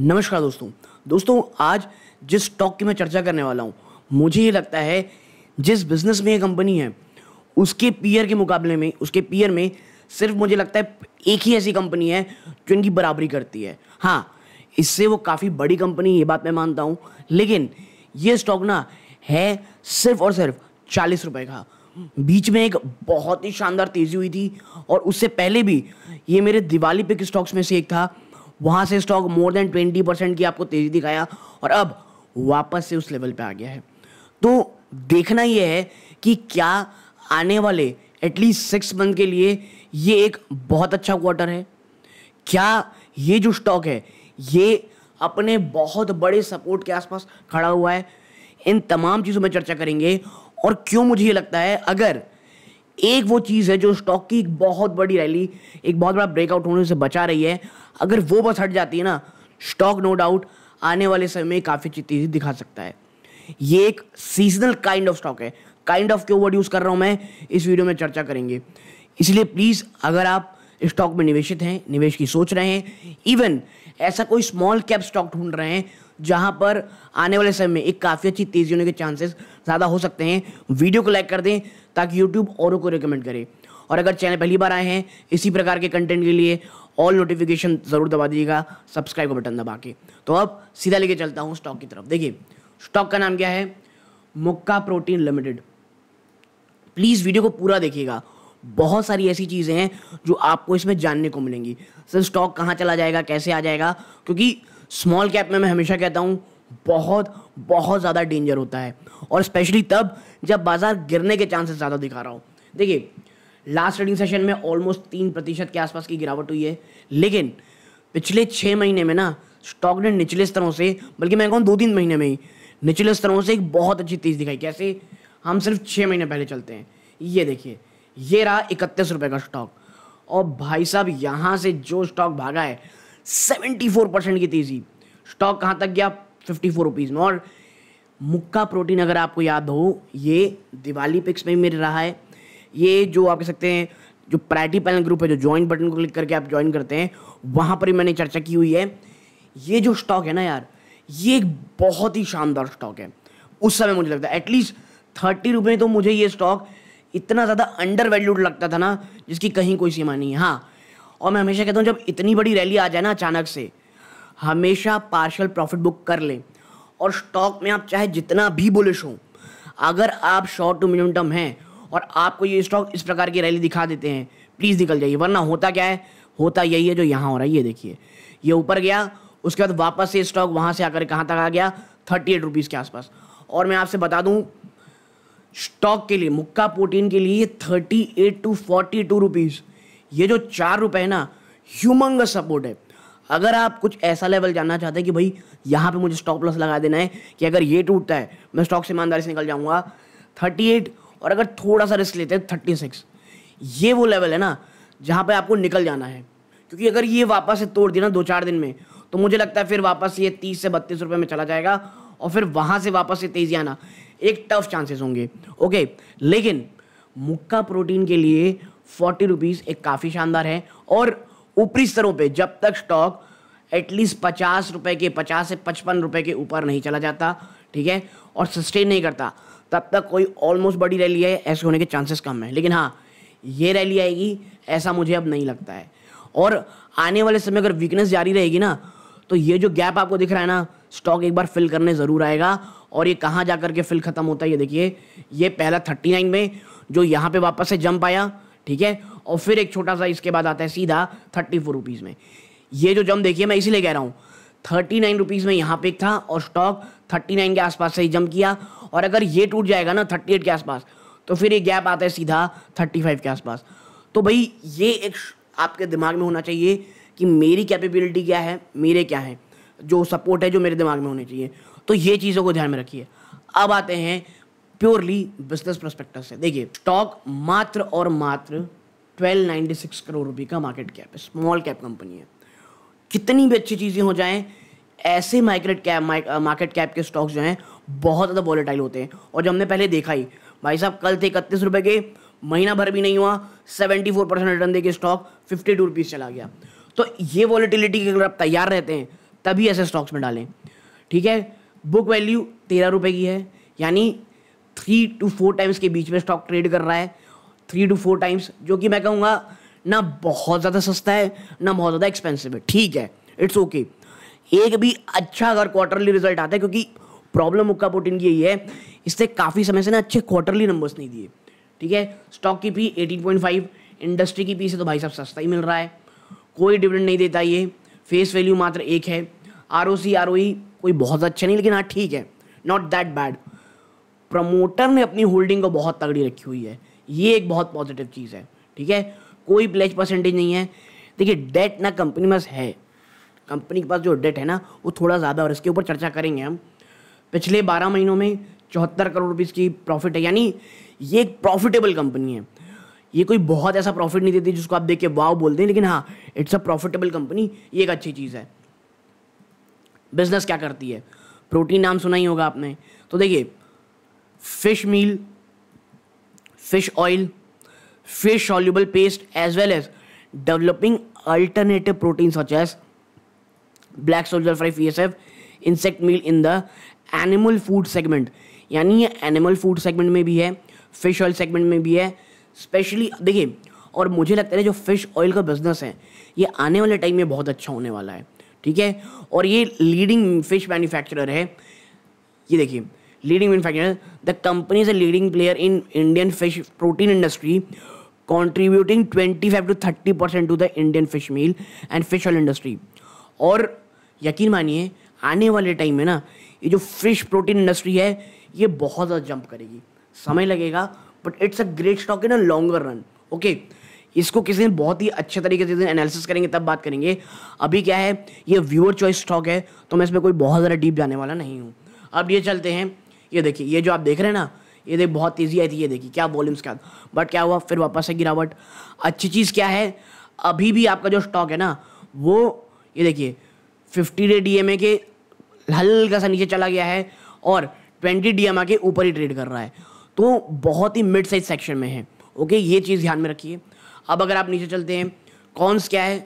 नमस्कार दोस्तों दोस्तों आज जिस स्टॉक की मैं चर्चा करने वाला हूँ मुझे ये लगता है जिस बिजनेस में ये कंपनी है उसके पीयर के मुकाबले में उसके पीयर में सिर्फ मुझे लगता है एक ही ऐसी कंपनी है जो इनकी बराबरी करती है हाँ इससे वो काफ़ी बड़ी कंपनी ये बात मैं मानता हूँ लेकिन ये स्टॉक ना है सिर्फ और सिर्फ चालीस रुपये का बीच में एक बहुत ही शानदार तेज़ी हुई थी और उससे पहले भी ये मेरे दिवाली पिक स्टॉक्स में से एक था वहाँ से stock more than twenty percent की आपको तेज़ी दिखाया और अब वापस से उस लेवल पे आ गया है तो देखना यह है कि क्या आने वाले एटलीस्ट सिक्स मंथ के लिए ये एक बहुत अच्छा क्वार्टर है क्या ये जो स्टॉक है ये अपने बहुत बड़े सपोर्ट के आसपास खड़ा हुआ है इन तमाम चीज़ों में चर्चा करेंगे और क्यों मुझे ये लगता है अगर एक वो चीज़ है जो स्टॉक की एक बहुत बड़ी रैली एक बहुत बड़ा ब्रेकआउट होने से बचा रही है अगर वो बस हट जाती है ना स्टॉक नो डाउट आने वाले समय में काफ़ी चीज़ दिखा सकता है ये एक सीजनल काइंड ऑफ स्टॉक है काइंड ऑफ क्यों वर्ड यूज़ कर रहा हूँ मैं इस वीडियो में चर्चा करेंगे इसलिए प्लीज़ अगर आप स्टॉक में निवेशित हैं निवेश की सोच रहे हैं इवन ऐसा कोई स्मॉल कैप स्टॉक ढूंढ रहे हैं जहां पर आने वाले समय में एक काफ़ी अच्छी तेज़ी होने के चांसेस ज़्यादा हो सकते हैं वीडियो को लाइक कर दें ताकि यूट्यूब औरों को रिकमेंड करे और अगर चैनल पहली बार आए हैं इसी प्रकार के कंटेंट के लिए ऑल नोटिफिकेशन ज़रूर दबा दीजिएगा सब्सक्राइब का बटन दबा के तो अब सीधा लेके चलता हूँ स्टॉक की तरफ देखिए स्टॉक का नाम क्या है मुक्का प्रोटीन लिमिटेड प्लीज़ वीडियो को पूरा देखिएगा बहुत सारी ऐसी चीज़ें हैं जो आपको इसमें जानने को मिलेंगी सर स्टॉक कहाँ चला जाएगा कैसे आ जाएगा क्योंकि स्मॉल कैप में मैं हमेशा कहता हूँ बहुत बहुत ज़्यादा डेंजर होता है और स्पेशली तब जब बाज़ार गिरने के चांसेस ज़्यादा दिखा रहा हो देखिए लास्ट ट्रेडिंग सेशन में ऑलमोस्ट तीन प्रतिशत के आसपास की गिरावट हुई है लेकिन पिछले छः महीने में ना स्टॉक ने निचले स्तरों से बल्कि मैं कहूँ दो तीन महीने में ही निचले स्तरों से एक बहुत अच्छी तेज़ दिखाई कैसे हम सिर्फ छः महीने पहले चलते हैं ये देखिए ये रहा इकतीस रुपये का स्टॉक और भाई साहब यहाँ से जो स्टॉक भागा है सेवेंटी फोर परसेंट की तेज़ी स्टॉक कहाँ तक गया फिफ्टी फोर रुपीज़ में और मुक्का प्रोटीन अगर आपको याद हो ये दिवाली पिक्स में भी मिल रहा है ये जो आप कह सकते हैं जो प्रायटी पैनल ग्रुप है जो ज्वाइन बटन को क्लिक करके आप ज्वाइन करते हैं वहाँ पर ही मैंने चर्चा की हुई है ये जो स्टॉक है ना यार ये एक बहुत ही शानदार स्टॉक है उस समय मुझे लगता है एटलीस्ट थर्टी रुपये तो मुझे ये स्टॉक इतना ज़्यादा अंडर वैल्यूड लगता था ना जिसकी कहीं कोई सीमा नहीं है हाँ और मैं हमेशा कहता हूँ जब इतनी बड़ी रैली आ जाए ना अचानक से हमेशा पार्शल प्रॉफिट बुक कर लें और स्टॉक में आप चाहे जितना भी बुलिश हो अगर आप शॉर्ट टू मीडियम टर्म हैं और आपको ये स्टॉक इस प्रकार की रैली दिखा देते हैं प्लीज़ निकल जाइए वरना होता क्या है होता यही है जो यहाँ हो रहा है ये देखिए ये ऊपर गया उसके बाद वापस से स्टॉक वहाँ से आकर कहाँ तक आ गया थर्टी एट रुपीज़ के आसपास और मैं आपसे बता दूँ स्टॉक के लिए मुक्का प्रोटीन के लिए thirty eight to forty two rupees ये जो चार रुपए है ना ह्यूमंग सपोर्ट है अगर आप कुछ ऐसा लेवल जानना चाहते हैं कि भाई यहाँ पे मुझे स्टॉप लॉस लगा देना है कि अगर ये टूटता है मैं स्टॉक से ईमानदारी से निकल जाऊँगा थर्टी एट और अगर थोड़ा सा रिस्क लेते हैं थर्टी सिक्स ये वो लेवल है ना जहाँ पे आपको निकल जाना है क्योंकि अगर ये वापस से तोड़ दिया ना दो चार दिन में तो मुझे लगता है फिर वापस ये तीस से बत्तीस रुपये में चला जाएगा और फिर वहाँ से वापस से तेजी आना एक टफ चांसेस होंगे ओके लेकिन मुक्का प्रोटीन के लिए फोर्टी रुपीज़ एक काफ़ी शानदार है और ऊपरी स्तरों पे जब तक स्टॉक एटलीस्ट पचास रुपए के पचास से पचपन रुपए के ऊपर नहीं चला जाता ठीक है और सस्टेन नहीं करता तब तक कोई ऑलमोस्ट बड़ी रैली है ऐसे होने के चांसेस कम है लेकिन हाँ ये रैली आएगी ऐसा मुझे अब नहीं लगता है और आने वाले समय अगर वीकनेस जारी रहेगी ना तो ये जो गैप आपको दिख रहा है ना स्टॉक एक बार फिल करने ज़रूर आएगा और ये कहाँ जा कर के फिल ख़त्म होता है ये देखिए ये पहला थर्टी नाइन में जो यहाँ पे वापस से जंप आया ठीक है और फिर एक छोटा सा इसके बाद आता है सीधा थर्टी फोर रुपीज़ में ये जो जम देखिए मैं इसीलिए कह रहा हूँ थर्टी नाइन रुपीज़ में यहाँ पे था और स्टॉक थर्टी नाइन के आसपास से ही जम किया और अगर ये टूट जाएगा ना थर्टी एट के आसपास तो फिर ये गैप आता है सीधा थर्टी फाइव के आसपास तो भाई ये एक आपके दिमाग में होना चाहिए कि मेरी कैपेबिलिटी क्या है मेरे क्या है जो सपोर्ट है जो मेरे दिमाग में होने चाहिए तो ये चीज़ों को ध्यान में रखिए अब आते हैं प्योरली बिजनेस प्रोस्पेक्टस से देखिए स्टॉक मात्र और मात्र 1296 करोड़ रुपए का मार्केट कैप है स्मॉल कैप कंपनी है कितनी भी अच्छी चीज़ें हो जाएं ऐसे माइक्रेट कैप मार्केट कैप के स्टॉक्स जो हैं बहुत ज़्यादा वॉलेटाइल होते हैं और जो हमने पहले देखा ही भाई साहब कल थे इकतीस रुपये के महीना भर भी नहीं हुआ सेवेंटी फोर परसेंट रिटर्न के स्टॉक फिफ्टी टू रुपीज़ चला गया तो ये वॉलेटिलिटी के अगर आप तैयार रहते हैं तभी ऐसे स्टॉक्स में डालें ठीक है बुक वैल्यू तेरह रुपये की है यानी थ्री टू फोर टाइम्स के बीच में स्टॉक ट्रेड कर रहा है थ्री टू फोर टाइम्स जो कि मैं कहूँगा ना बहुत ज़्यादा सस्ता है ना बहुत ज़्यादा एक्सपेंसिव है ठीक है इट्स ओके okay. एक भी अच्छा अगर क्वार्टरली रिजल्ट आता है क्योंकि प्रॉब्लम मुक्का पुटिन की यही है इससे काफ़ी समय से ना अच्छे क्वार्टरली नंबर्स नहीं दिए ठीक है स्टॉक की पी 18.5 इंडस्ट्री की पी से तो भाई साहब सस्ता ही मिल रहा है कोई डिविडेंड नहीं देता ये फेस वैल्यू मात्र एक है R O C R O ई कोई बहुत अच्छा नहीं लेकिन हाँ ठीक है नॉट दैट बैड प्रमोटर ने अपनी होल्डिंग को बहुत तगड़ी रखी हुई है ये एक बहुत पॉजिटिव चीज़ है ठीक है कोई प्लेज परसेंटेज नहीं है देखिए डेट ना कंपनी में है कंपनी के पास जो डेट है ना वो थोड़ा ज़्यादा और इसके ऊपर चर्चा करेंगे हम पिछले बारह महीनों में चौहत्तर करोड़ रुपीज़ की प्रॉफिट है यानी ये एक प्रॉफिटेबल कंपनी है ये कोई बहुत ऐसा प्रॉफिट नहीं देती जिसको आप देख के वाव बोलते हैं लेकिन हाँ इट्स अ प्रॉफिटेबल कंपनी ये एक अच्छी चीज़ है बिजनेस क्या करती है प्रोटीन नाम सुना ही होगा आपने तो देखिए fish fish oil fish soluble paste as well as developing alternative protein such as black soldier fly B S F insect meal in the animal food segment यानी ये एनिमल फूड सेगमेंट में भी है फिश ऑयल सेगमेंट में भी है specially देखिए और मुझे लगता है जो फिश ऑयल का बिजनेस है ये आने वाले टाइम में बहुत अच्छा होने वाला है ठीक है और ये लीडिंग फिश मैन्युफैक्चरर है ये देखिए leading manufacture the company is a leading player in Indian fish protein industry contributing twenty five to thirty percent to the Indian fish meal and fish oil industry और यकीन मानिए आने वाले time में ना ये जो फिश प्रोटीन इंडस्ट्री है ये बहुत ज़्यादा जंप करेगी समय लगेगा but it's a great stock in a longer run okay इसको किसी दिन बहुत ही अच्छे तरीके से एनालिसिस करेंगे तब बात करेंगे अभी क्या है ये व्यूअर चॉइस स्टॉक है तो मैं इसमें कोई बहुत ज़्यादा डीप जाने वाला नहीं हूँ अब ये चलते हैं ये देखिए ये जो आप देख रहे हैं ना ये देख बहुत तेज़ी आई थी ये देखिए क्या वॉल्यूम्स क्या बट क्या हुआ फिर वापस से गिरावट अच्छी चीज़ क्या है अभी भी आपका जो स्टॉक है ना वो ये देखिए फिफ्टी डे डी के हल्का सा नीचे चला गया है और ट्वेंटी डी के ऊपर ही ट्रेड कर रहा है तो बहुत ही मिड साइज सेक्शन में है ओके ये चीज़ ध्यान में रखिए अब अगर आप नीचे चलते हैं कॉन्स क्या है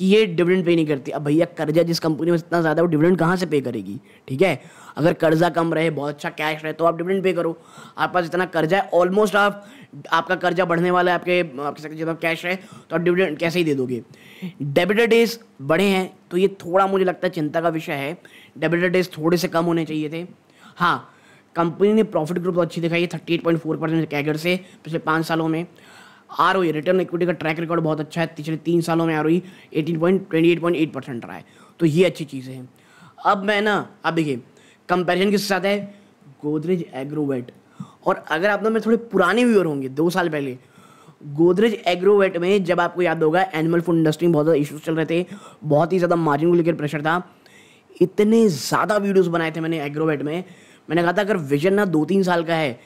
कि ये डिविडेंड पे नहीं करती अब भैया कर्जा जिस कंपनी में इतना ज़्यादा है वो डिविडेंड कहाँ से पे करेगी ठीक है अगर कर्जा कम रहे बहुत अच्छा कैश रहे तो आप डिविडेंड पे करो आपके पास इतना कर्जा है ऑलमोस्ट आप आपका कर्जा बढ़ने वाला है आपके आपके साथ जितना कैश है तो आप डिविडेंड कैसे ही दे दोगे डेबिटेड डेज बढ़े हैं तो ये थोड़ा मुझे लगता है चिंता का विषय है डेबिटेड डेज थोड़े से कम होने चाहिए थे हाँ कंपनी ने प्रॉफिट ग्रोथ अच्छी दिखाई है thirty eight point four percent CAGR से पिछले पाँच सालों में आर रिटर्न इक्विटी का ट्रैक रिकॉर्ड बहुत अच्छा है पिछले तीन सालों में आर ओ परसेंट रहा है तो ये अच्छी चीज़ें हैं अब मैं ना अब देखिए कंपेरिजन किस साथ है गोदरेज एग्रोवेट और अगर आप लोग में थोड़े पुराने व्यूअर होंगे दो साल पहले गोदरेज एग्रोवेट में जब आपको याद होगा एनिमल फूड इंडस्ट्री में बहुत ज़्यादा इशूज चल रहे थे बहुत ही ज़्यादा मार्जिन को लेकर प्रेशर था इतने ज़्यादा वीडियोज़ बनाए थे मैंने एग्रोवेट में मैंने कहा था अगर विजन ना दो तीन साल का है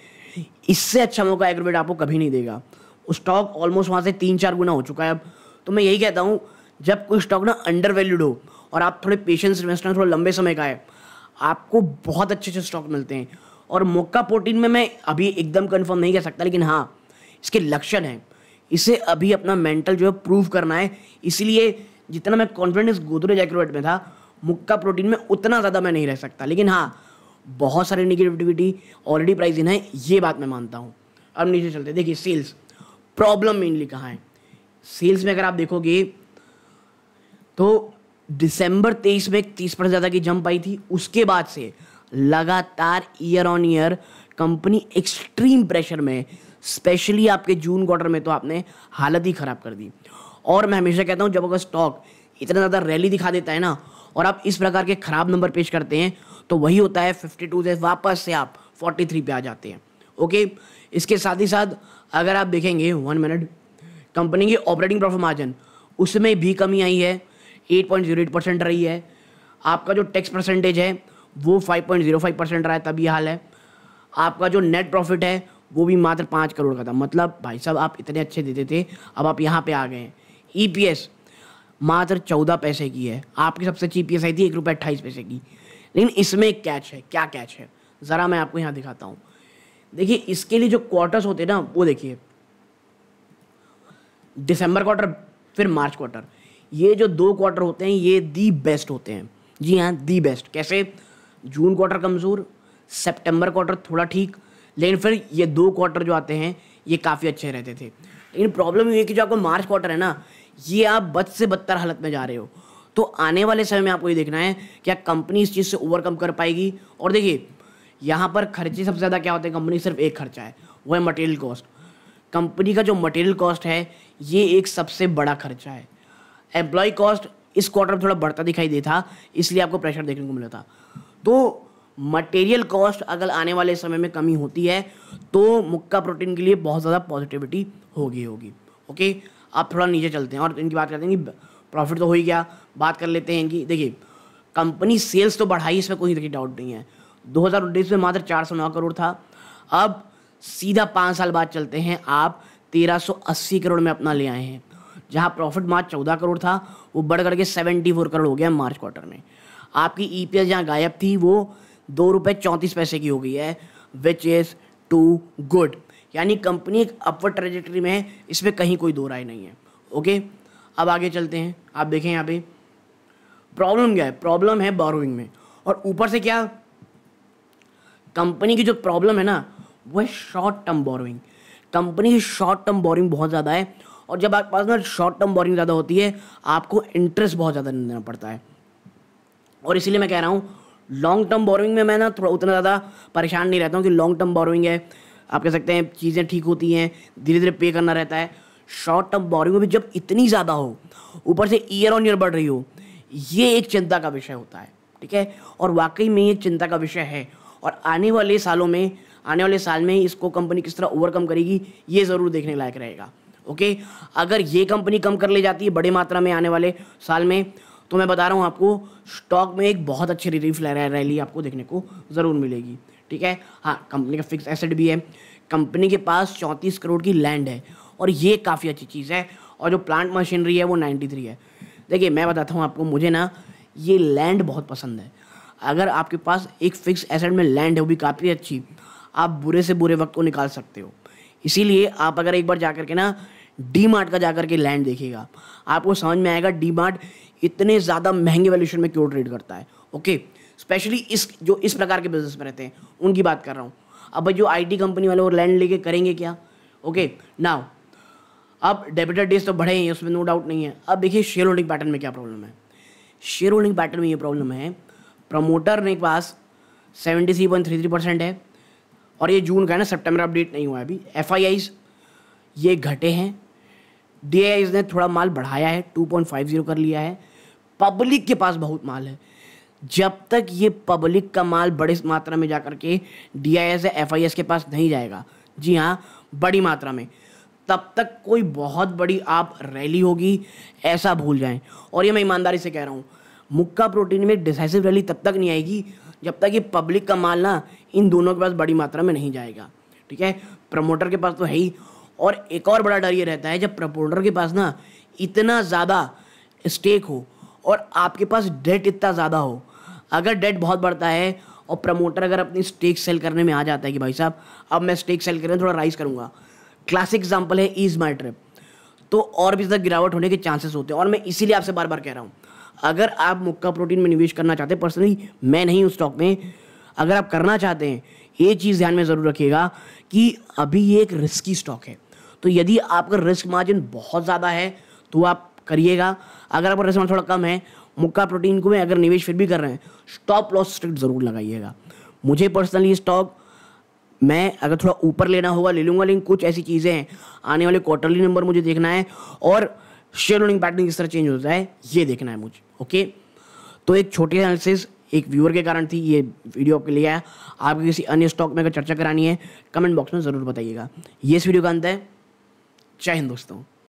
इससे अच्छा मौका एग्रोवेट आपको कभी नहीं देगा स्टॉक ऑलमोस्ट वहाँ से तीन चार गुना हो चुका है अब तो मैं यही कहता हूँ जब कोई स्टॉक ना अंडर वैल्यूड हो और आप थोड़े पेशेंस इन्वेस्टर थोड़ा लंबे समय का है आपको बहुत अच्छे अच्छे स्टॉक मिलते हैं और मोक्का प्रोटीन में मैं अभी एकदम कन्फर्म नहीं कर सकता लेकिन हाँ इसके लक्षण हैं इसे अभी अपना मेंटल जो है प्रूव करना है इसीलिए जितना मैं कॉन्फिडेंस गोदरेज एक्रोवेट में था मुक्का प्रोटीन में उतना ज़्यादा मैं नहीं रह सकता लेकिन हाँ बहुत सारे निगेटिविटी ऑलरेडी प्राइस इन है ये बात मैं मानता हूँ अब नीचे चलते देखिए सेल्स प्रॉब्लम मेनली कहाँ है सेल्स में अगर आप देखोगे तो दिसंबर तेईस में तीस परसेंट ज़्यादा की जंप आई थी उसके बाद से लगातार year on year company extreme pressure में स्पेशली आपके जून क्वार्टर में तो आपने हालत ही ख़राब कर दी और मैं हमेशा कहता हूँ जब अगर स्टॉक इतना ज़्यादा रैली दिखा देता है ना और आप इस प्रकार के ख़राब नंबर पेश करते हैं तो वही होता है फिफ्टी टू से वापस से आप फोर्टी थ्री पे आ जाते हैं ओके इसके साथ ही साथ अगर आप देखेंगे वन मिनट कंपनी की ऑपरेटिंग प्रॉफिट मार्जिन उसमें भी कमी आई है eight point zero eight percent रही है आपका जो टैक्स परसेंटेज है वो five point zero five percent रहा है तभी हाल है आपका जो नेट प्रॉफिट है वो भी मात्र पाँच करोड़ का था मतलब भाई साहब आप इतने अच्छे देते थे अब आप यहाँ पे आ गए ई पी एस मात्र चौदह पैसे की है आपकी सबसे अच्छी ई पी एस आई थी एक रुपये अट्ठाईस पैसे की लेकिन इसमें एक कैच है क्या कैच है ज़रा मैं आपको यहाँ दिखाता हूँ देखिए इसके लिए जो क्वार्टर्स होते हैं ना वो देखिए दिसंबर क्वार्टर फिर मार्च क्वार्टर ये जो दो क्वार्टर होते हैं ये दी बेस्ट होते हैं जी हाँ दी बेस्ट कैसे जून क्वार्टर कमज़ोर सितंबर क्वार्टर थोड़ा ठीक लेकिन फिर ये दो क्वार्टर जो आते हैं ये काफ़ी अच्छे रहते थे लेकिन प्रॉब्लम ये है कि जो आपको मार्च क्वार्टर है ना ये आप बद से बदतर हालत में जा रहे हो तो आने वाले समय में आपको ये देखना है क्या कंपनी इस चीज़ से ओवरकम कर पाएगी और देखिए यहाँ पर खर्चे सबसे ज़्यादा क्या होते हैं कंपनी सिर्फ एक खर्चा है वो है मटेरियल कॉस्ट कंपनी का जो मटेरियल कॉस्ट है ये एक सबसे बड़ा खर्चा है एम्प्लॉय कॉस्ट इस क्वार्टर में थोड़ा बढ़ता दिखाई देता इसलिए आपको प्रेशर देखने को मिला था तो मटेरियल कॉस्ट अगर आने वाले समय में कमी होती है तो मुक्का प्रोटीन के लिए बहुत ज़्यादा पॉजिटिविटी होगी होगी ओके आप थोड़ा नीचे चलते हैं और इनकी बात करते हैं कि प्रॉफिट तो हो ही गया बात कर लेते हैं कि देखिए कंपनी सेल्स तो बढ़ाई इसमें कोई डाउट नहीं है 2019 में मात्र 409 करोड़ था अब सीधा पाँच साल बाद चलते हैं आप 1380 करोड़ में अपना ले आए हैं जहां प्रॉफिट मार्च चौदह करोड़ था वो बढ़ करके 74 सेवेंटी फोर करोड़ हो गया मार्च क्वार्टर में आपकी ई e पी एस जहाँ गायब थी वो दो रुपये चौंतीस पैसे की हो गई है विच इज़ टू गुड यानी कंपनी एक अपवर्ड ट्रेजेक्ट्री में है इसमें कहीं कोई दो राय नहीं है ओके अब आगे चलते हैं आप देखें यहाँ पे प्रॉब्लम क्या है प्रॉब्लम है बोरोइंग में और ऊपर से क्या कंपनी की जो प्रॉब्लम है ना वो है शॉर्ट टर्म बोरिंग कंपनी की शॉर्ट टर्म बोरिंग बहुत ज़्यादा है और जब आपके पास ना शॉर्ट टर्म बोरिंग ज़्यादा होती है आपको इंटरेस्ट बहुत ज़्यादा देना पड़ता है और इसीलिए मैं कह रहा हूँ लॉन्ग टर्म बोरिंग में मैं ना थोड़ा उतना ज़्यादा परेशान नहीं रहता हूँ कि लॉन्ग टर्म बोरिंग है आप कह सकते हैं चीज़ें ठीक होती हैं धीरे धीरे पे करना रहता है शॉर्ट टर्म बोरिंग में भी जब इतनी ज़्यादा हो ऊपर से ईयर ऑन ईयर बढ़ रही हो ये एक चिंता का विषय होता है ठीक है और वाकई में ये चिंता का विषय है और आने वाले सालों में आने वाले साल में इसको कंपनी किस तरह ओवरकम करेगी ये ज़रूर देखने लायक रहेगा ओके अगर ये कंपनी कम कर ले जाती है बड़े मात्रा में आने वाले साल में तो मैं बता रहा हूँ आपको स्टॉक में एक बहुत अच्छी रिलीफ रैली आपको देखने को ज़रूर मिलेगी ठीक है हाँ कंपनी का फिक्स एसेट भी है कंपनी के पास चौंतीस करोड़ की लैंड है और ये काफ़ी अच्छी चीज़ है और जो प्लांट मशीनरी है वो नाइन्टी थ्री है देखिए मैं बताता हूँ आपको मुझे ना ये लैंड बहुत पसंद है अगर आपके पास एक फिक्स एसेट में लैंड है वो भी काफ़ी अच्छी आप बुरे से बुरे वक्त को निकाल सकते हो इसीलिए आप अगर एक बार जा के ना डी मार्ट का जा के लैंड देखिएगा आपको समझ में आएगा डी मार्ट इतने ज़्यादा महंगे वैल्यूशन में क्यों ट्रेड करता है ओके स्पेशली इस जो इस प्रकार के बिजनेस में रहते हैं उनकी बात कर रहा हूँ अब भाई जो आईटी कंपनी वाले वो लैंड लेके करेंगे क्या ओके नाउ अब डेबिटेड डेज तो बढ़े हैं उसमें नो डाउट नहीं है अब देखिए शेयर होल्डिंग पैटर्न में क्या प्रॉब्लम है शेयर होल्डिंग पैटर्न में ये प्रॉब्लम है प्रमोटर ने पास seventy three point three three percent है और ये जून का है ना सितंबर अपडेट नहीं हुआ है अभी एफ आई आईज ये घटे हैं डी आई आईज ने थोड़ा माल बढ़ाया है टू पॉइंट फाइव जीरो कर लिया है पब्लिक के पास बहुत माल है जब तक ये पब्लिक का माल बड़ी मात्रा में जा कर के डी आई एस या एफ आई एस के पास नहीं जाएगा जी हाँ बड़ी मात्रा में तब तक कोई बहुत बड़ी आप रैली होगी ऐसा भूल जाएं और ये मैं ईमानदारी से कह रहा हूँ मुक्का प्रोटीन में डिसाइसिव रैली तब तक नहीं आएगी जब तक ये पब्लिक का माल ना इन दोनों के पास बड़ी मात्रा में नहीं जाएगा ठीक है प्रमोटर के पास तो है ही और एक और बड़ा डर ये रहता है जब प्रमोटर के पास ना इतना ज़्यादा स्टेक हो और आपके पास डेट इतना ज़्यादा हो अगर डेट बहुत बढ़ता है और प्रमोटर अगर अपनी स्टेक सेल करने में आ जाता है कि भाई साहब अब मैं स्टेक सेल करने थोड़ा राइस करूँगा क्लासिक एग्जाम्पल है इज माई ट्रिप तो और भी ज़्यादा गिरावट होने के चांसेस होते हैं और मैं इसीलिए आपसे बार बार कह रहा हूँ अगर आप मुक्का प्रोटीन में निवेश करना चाहते हैं पर्सनली मैं नहीं हूँ स्टॉक में अगर आप करना चाहते हैं ये चीज़ ध्यान में ज़रूर रखिएगा कि अभी ये एक रिस्की स्टॉक है तो यदि आपका रिस्क मार्जिन बहुत ज़्यादा है तो आप करिएगा अगर आपका रिस्क मार्जिन थोड़ा कम है मुक्का प्रोटीन को में अगर निवेश फिर भी कर रहे हैं स्टॉप लॉस स्ट्रिक्ट ज़रूर लगाइएगा मुझे पर्सनली स्टॉक मैं अगर थोड़ा ऊपर लेना होगा ले लूँगा लेकिन कुछ ऐसी चीज़ें हैं आने वाले क्वार्टरली नंबर मुझे देखना है और शेयर होल्डिंग पैटर्न किस तरह चेंज होता है ये देखना है मुझे ओके तो एक छोटी एनालिसिस एक व्यूअर के कारण थी ये वीडियो आपके लिए आया आपको किसी अन्य स्टॉक में अगर चर्चा करानी है कमेंट बॉक्स में ज़रूर बताइएगा ये इस वीडियो का अंत है जय हिंद दोस्तों